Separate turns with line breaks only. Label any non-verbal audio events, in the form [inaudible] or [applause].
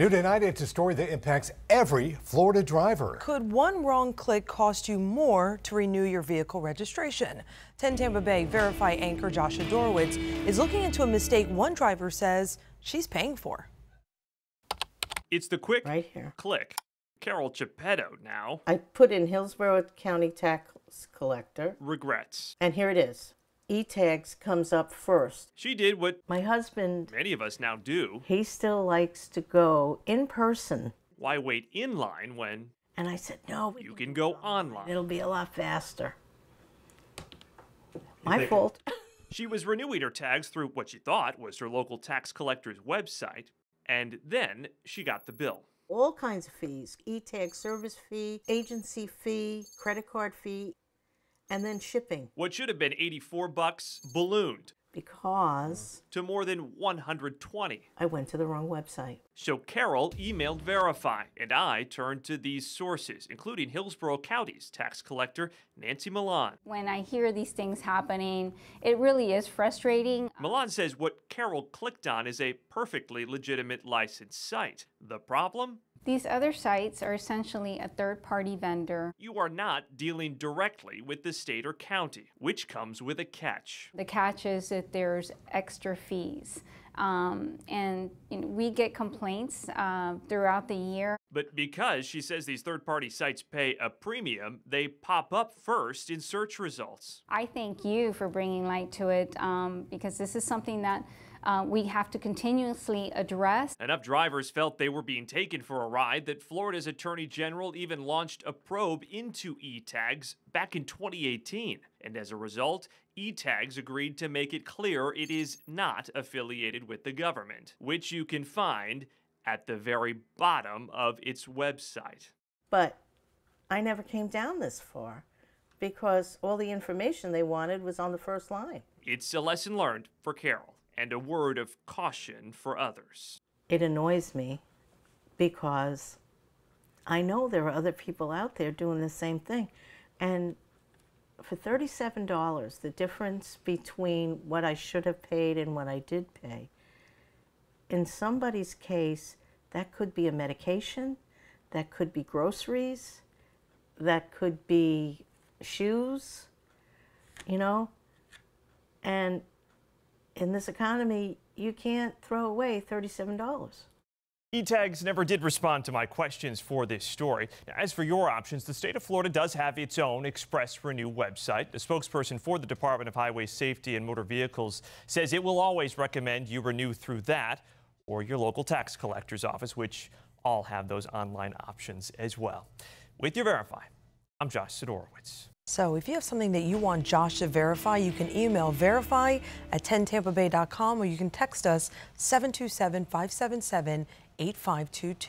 New tonight, it's a story that impacts every Florida driver. Could one wrong click cost you more to renew your vehicle registration? 10 Tampa Bay Verify anchor Joshua Dorwitz is looking into a mistake one driver says she's paying for. It's the quick right here. click. Carol Geppetto now.
I put in Hillsborough County Tax Collector.
Regrets.
And here it is. E-tags comes up first.
She did what my husband, many of us now do.
He still likes to go in person.
Why wait in line when? And I said, no. You can, can
go online. online. It'll be a lot faster. my fault.
[laughs] she was renewing her tags through what she thought was her local tax collector's website, and then she got the bill
all kinds of fees e-tag service fee agency fee credit card fee and then shipping.
What should have been 84 bucks ballooned
because
to more than 120.
I went to the wrong website.
So Carol emailed Verify, and I turned to these sources, including Hillsborough County's tax collector, Nancy Milan.
When I hear these things happening, it really is frustrating.
Milan says what Carol clicked on is a perfectly legitimate licensed site. The problem?
These other sites are essentially a third party vendor.
You are not dealing directly with the state or county, which comes with a catch.
The catch is that there's extra fees. Um, and you know, we get complaints uh, throughout the year.
But because she says these third party sites pay a premium, they pop up first in search results.
I thank you for bringing light to it um, because this is something that uh, we have to continuously address.
Enough drivers felt they were being taken for a ride that Florida's attorney general even launched a probe into e-tags back in 2018. And as a result, E-Tags agreed to make it clear it is not affiliated with the government, which you can find at the very bottom of its website.
But I never came down this far because all the information they wanted was on the first line.
It's a lesson learned for Carol and a word of caution for others.
It annoys me because I know there are other people out there doing the same thing. And for $37, the difference between what I should have paid and what I did pay, in somebody's case, that could be a medication, that could be groceries, that could be shoes, you know? And in this economy, you can't throw away $37. dollars
ETags never did respond to my questions for this story. Now, as for your options, the state of Florida does have its own Express Renew website. The spokesperson for the Department of Highway Safety and Motor Vehicles says it will always recommend you renew through that or your local tax collector's office, which all have those online options as well. With your Verify, I'm Josh Sidorowitz. So if you have something that you want Josh to verify, you can email verify
at 10tampabay.com or you can text us 727 577 8522.